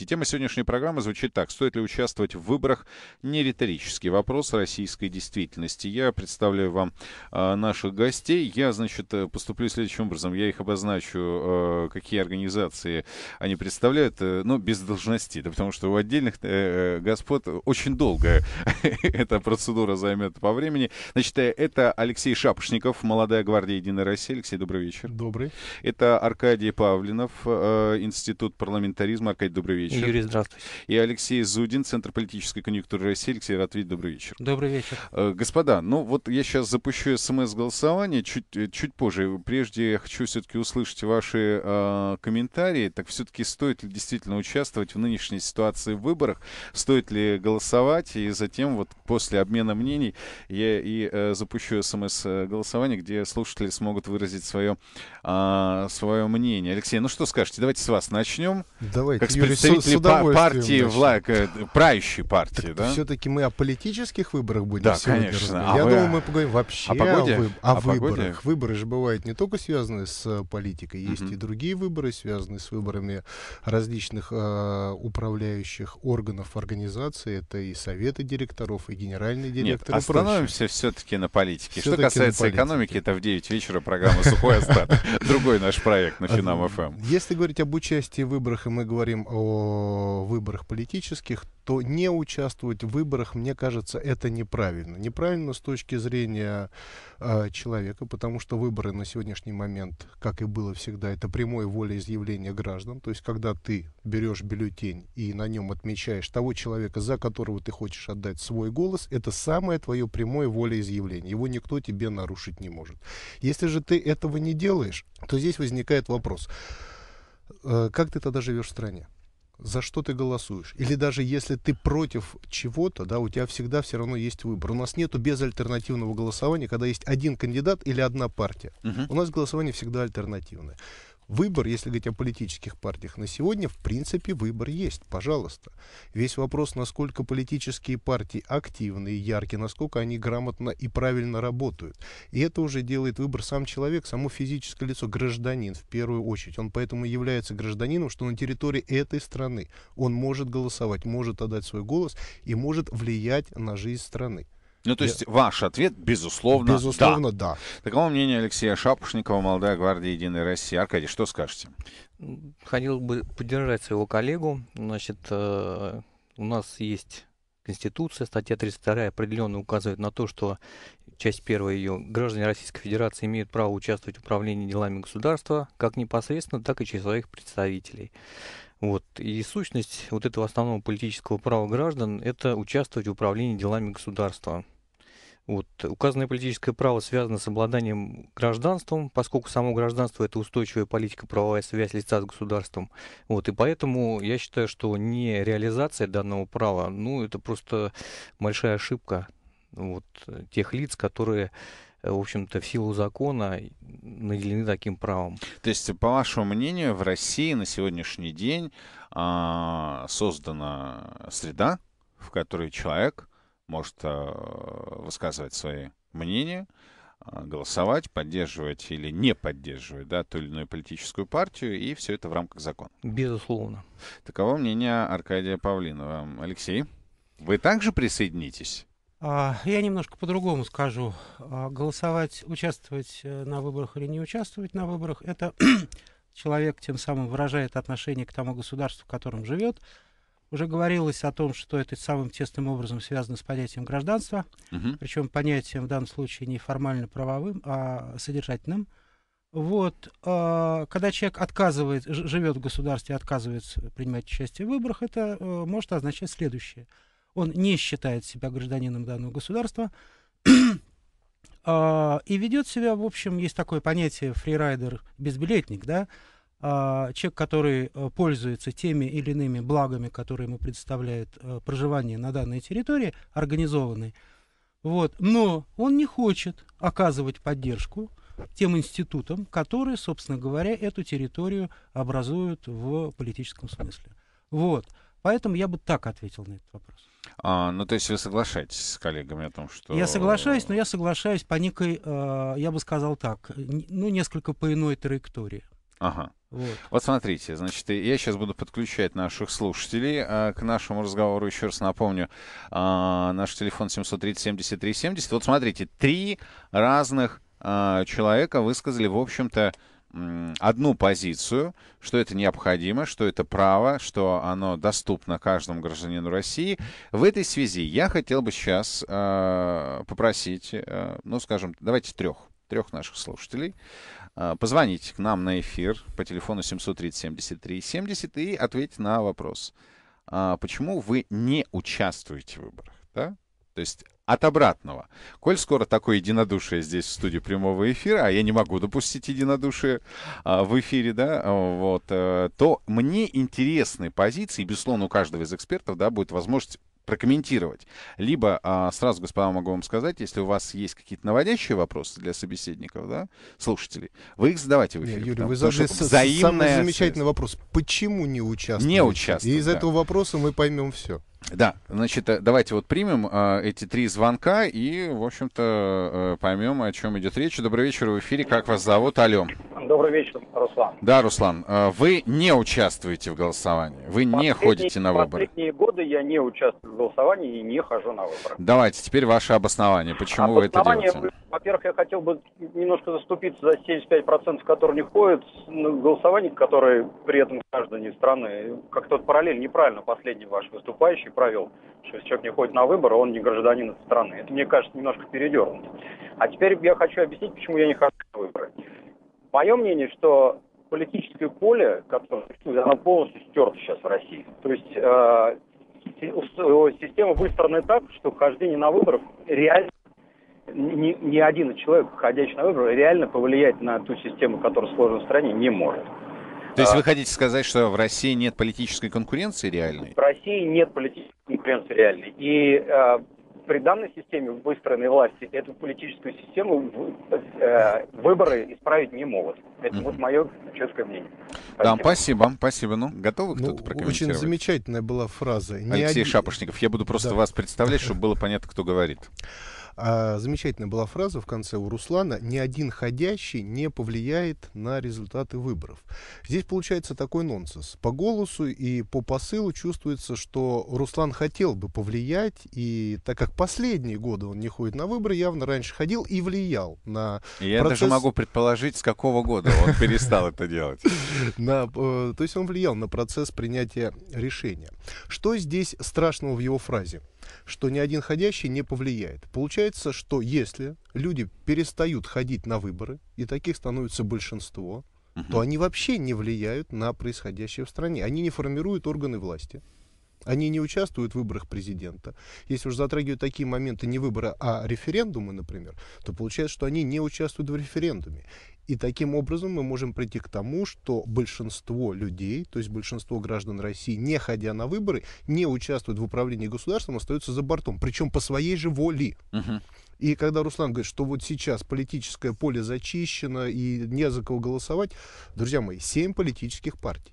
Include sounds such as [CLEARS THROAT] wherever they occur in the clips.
И тема сегодняшней программы звучит так. Стоит ли участвовать в выборах? Не риторический вопрос российской действительности. Я представляю вам э, наших гостей. Я, значит, э, поступлю следующим образом. Я их обозначу, э, какие организации они представляют, э, но ну, без должностей. Да потому что у отдельных э, э господ очень долгая [LAUGHS] эта процедура займет по времени. Значит, э, это Алексей Шапошников, молодая гвардия Единой России. Алексей, добрый вечер. Добрый. Это Аркадий Павлинов, э, Институт парламентаризма. Аркадий, добрый вечер вечер. Юрий, здравствуйте. И Алексей Зудин, Центр политической конъюнктуры России. Алексей рад видеть добрый вечер. Добрый вечер. Э, господа, ну вот я сейчас запущу смс-голосование чуть, э, чуть позже. Прежде я хочу все-таки услышать ваши э, комментарии. Так все-таки стоит ли действительно участвовать в нынешней ситуации в выборах? Стоит ли голосовать? И затем вот после обмена мнений я и э, запущу смс-голосование, э, где слушатели смогут выразить свое, э, а, свое мнение. Алексей, ну что скажете? Давайте с вас начнем. Давайте, как с представители партии, вла... Э, правящей партии, так да? Все-таки мы о политических выборах будем да, конечно. Разговаривать. А Я а думаю, мы поговорим вообще о, погоде? о, выб... о, о выборах. Погоде? Выборы же бывают не только связаны с э, политикой, есть mm-hmm. и другие выборы, связанные с выборами различных э, управляющих органов организации. Это и советы директоров, и генеральный директор. Нет, остановимся все-таки на политике. Все Что касается экономики, это в 9 вечера программа «Сухой остаток». [LAUGHS] Другой наш проект на Финам-ФМ. Эм. Если говорить об участии в выборах, и мы говорим о в выборах политических, то не участвовать в выборах, мне кажется, это неправильно. Неправильно с точки зрения э, человека, потому что выборы на сегодняшний момент, как и было всегда, это прямое волеизъявление граждан. То есть, когда ты берешь бюллетень и на нем отмечаешь того человека, за которого ты хочешь отдать свой голос, это самое твое прямое волеизъявление. Его никто тебе нарушить не может. Если же ты этого не делаешь, то здесь возникает вопрос, э, как ты тогда живешь в стране? за что ты голосуешь. Или даже если ты против чего-то, да, у тебя всегда все равно есть выбор. У нас нету безальтернативного голосования, когда есть один кандидат или одна партия. Угу. У нас голосование всегда альтернативное. Выбор, если говорить о политических партиях, на сегодня, в принципе, выбор есть, пожалуйста. Весь вопрос, насколько политические партии активны и ярки, насколько они грамотно и правильно работают. И это уже делает выбор сам человек, само физическое лицо, гражданин в первую очередь. Он поэтому является гражданином, что на территории этой страны он может голосовать, может отдать свой голос и может влиять на жизнь страны. Ну, то есть Я... ваш ответ, безусловно, Безусловно, да. да. Таково мнение Алексея Шапошникова, «Молодая гвардия Единой России». Аркадий, что скажете? Хотел бы поддержать своего коллегу. Значит, э, у нас есть Конституция, статья 32 определенно указывает на то, что часть первая ее граждане Российской Федерации имеют право участвовать в управлении делами государства как непосредственно, так и через своих представителей. Вот. И сущность вот этого основного политического права граждан – это участвовать в управлении делами государства. Вот. Указанное политическое право связано с обладанием гражданством, поскольку само гражданство – это устойчивая политика-правовая связь лица с государством. Вот. И поэтому я считаю, что не реализация данного права, ну, это просто большая ошибка вот, тех лиц, которые в общем-то, в силу закона наделены таким правом. То есть, по вашему мнению, в России на сегодняшний день а, создана среда, в которой человек – может э, высказывать свои мнения, э, голосовать, поддерживать или не поддерживать да, ту или иную политическую партию, и все это в рамках закона. Безусловно. Таково мнение Аркадия Павлинова. Алексей, вы также присоединитесь? А, я немножко по-другому скажу. А, голосовать, участвовать э, на выборах или не участвовать на выборах, это [CLEARS THROAT] человек тем самым выражает отношение к тому государству, в котором живет, уже говорилось о том, что это самым тесным образом связано с понятием гражданства, угу. причем понятием в данном случае не формально-правовым, а содержательным. Вот, а, когда человек отказывает, живет в государстве, отказывается принимать участие в выборах, это э, может означать следующее. Он не считает себя гражданином данного государства [CLEARS THROAT] а, и ведет себя, в общем, есть такое понятие фрирайдер, безбилетник, да, а, человек, который э, пользуется теми или иными благами, которые ему предоставляет э, проживание на данной территории, организованный. вот, но он не хочет оказывать поддержку тем институтам, которые, собственно говоря, эту территорию образуют в политическом смысле. Вот. Поэтому я бы так ответил на этот вопрос. А, ну, то есть вы соглашаетесь с коллегами о том, что... Я соглашаюсь, но я соглашаюсь по некой, э, я бы сказал так, ну, несколько по иной траектории. Ага. Вот. вот смотрите, значит, я сейчас буду подключать наших слушателей а, к нашему разговору. Еще раз напомню, а, наш телефон 730-73-70. Вот смотрите, три разных а, человека высказали, в общем-то, одну позицию, что это необходимо, что это право, что оно доступно каждому гражданину России. В этой связи я хотел бы сейчас э, а, попросить, э, ну, скажем, давайте трех, трех наших слушателей а, Позвоните к нам на эфир по телефону 730-73-70 и ответьте на вопрос, а, почему вы не участвуете в выборах. Да? То есть от обратного. Коль скоро такое единодушие здесь в студии прямого эфира, а я не могу допустить единодушие а, в эфире, да, вот, э, то мне интересны позиции, и, безусловно, у каждого из экспертов, да, будет возможность прокомментировать. Либо а, сразу, господа, могу вам сказать, если у вас есть какие-то наводящие вопросы для собеседников, да, слушателей, вы их задавайте в эфире. Нет, Юрий, вы задали взаимная... самый замечательный вопрос. Почему не участвуете? Не участвуете. И из да. этого вопроса мы поймем все. Да, значит, э, давайте вот примем э, эти три звонка и, в общем-то, э, поймем, о чем идет речь. Добрый вечер, в эфире. Как вас зовут? Алло. Добрый вечер, Руслан. Да, Руслан, э, вы не участвуете в голосовании, вы последние, не ходите на выборы. Последние годы я не участвую в голосовании и не хожу на выборы. Давайте, теперь ваше обоснование, почему обоснование, вы это делаете. Во-первых, я хотел бы немножко заступиться за 75%, которые не ходят, голосование, которые при этом граждане страны. Как тот параллель неправильно последний ваш выступающий провел, что если человек не ходит на выборы, он не гражданин страны. Это, мне кажется, немножко передернуто. А теперь я хочу объяснить, почему я не хожу на выборы. Мое мнение, что политическое поле, которое оно полностью стерто сейчас в России. То есть э, э система выстроена так, что хождение на выборы реально ни, ни один человек, ходящий на выборы, реально повлиять на ту систему, которая сложена в стране, не может. То есть а вы хотите сказать, что в России нет политической конкуренции реальной? В России нет политической конкуренции реальной. И э, при данной системе выстроенной власти эту политическую систему э, выборы исправить не могут. Это вот мое четкое мнение. Спасибо. Да, спасибо, спасибо. Ну, готовы кто-то ну, прокомментировать? Очень замечательная была фраза. Не Алексей один... Шапошников, я буду просто да. вас представлять, [LAUGHS] чтобы было понятно, кто говорит. А, замечательная была фраза в конце у Руслана «Ни один ходящий не повлияет на результаты выборов». Здесь получается такой нонсенс. По голосу и по посылу чувствуется, что Руслан хотел бы повлиять, и так как последние годы он не ходит на выборы, явно раньше ходил и влиял на Я процесс... даже могу предположить, с какого года он [LAUGHS] перестал это делать. Э, то есть он влиял на процесс принятия решения. Что здесь страшного в его фразе? что ни один ходящий не повлияет. Получается, что если люди перестают ходить на выборы, и таких становится большинство, угу. то они вообще не влияют на происходящее в стране. Они не формируют органы власти. Они не участвуют в выборах президента. Если уж затрагивают такие моменты не выбора, а референдумы, например, то получается, что они не участвуют в референдуме. И таким образом мы можем прийти к тому, что большинство людей, то есть большинство граждан России, не ходя на выборы, не участвуют в управлении государством, остаются за бортом, причем по своей же воле. uh И когда Руслан говорит, что вот сейчас политическое поле зачищено и не за кого голосовать, друзья мои, семь политических партий.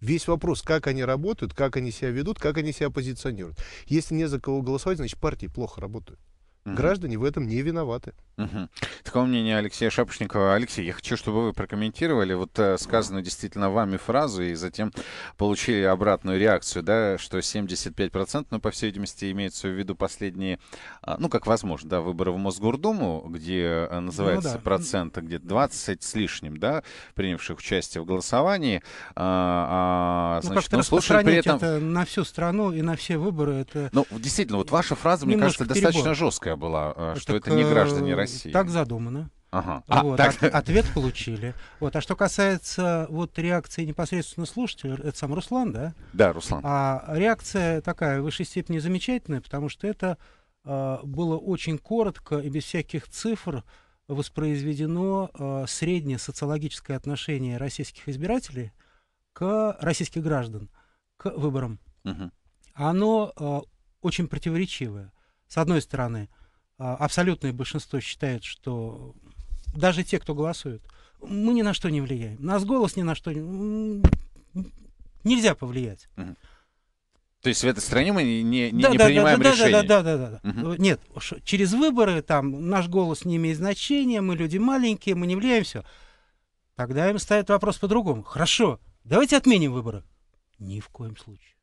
Весь вопрос, как они работают, как они себя ведут, как они себя позиционируют. Если не за кого голосовать, значит партии плохо работают. Угу. Граждане в этом не виноваты. Угу. Такое мнение Алексея Шапошникова. Алексей, я хочу, чтобы вы прокомментировали вот э, сказанную действительно вами фразу и затем получили обратную реакцию, да, что 75%, ну, по всей видимости, имеется в виду последние, а, ну, как возможно, да, выборы в Мосгордуму, где э, называется ну, да. процент, а где-то 20 с лишним, да, принявших участие в голосовании. А, а, ну, значит, ну, ну слушай, при этом... это на всю страну и на все выборы. Это... Ну, действительно, вот ваша фраза, мне кажется, перебор. достаточно жесткая история была, э, ну, что так, это не э, граждане России. Так задумано. Ага. Вот, а, так... от, [LAUGHS] ответ получили. Вот. А что касается вот реакции непосредственно слушателя, это сам Руслан, да? Да, Руслан. А реакция такая в высшей степени замечательная, потому что это э, было очень коротко и без всяких цифр воспроизведено э, среднее социологическое отношение российских избирателей к российских граждан к выборам. Угу. Оно э, очень противоречивое. С одной стороны, э, а, абсолютное большинство считает, что даже те, кто голосует, мы ни на что не влияем. Нас голос ни на что нельзя повлиять. То есть в этой стране мы не, не, да, не да, принимаем да, решения? Да, да, да, да. да. Угу. Нет, через выборы там наш голос не имеет значения, мы люди маленькие, мы не влияем, все. Тогда им ставят вопрос по-другому. Хорошо, давайте отменим выборы. Ни в коем случае.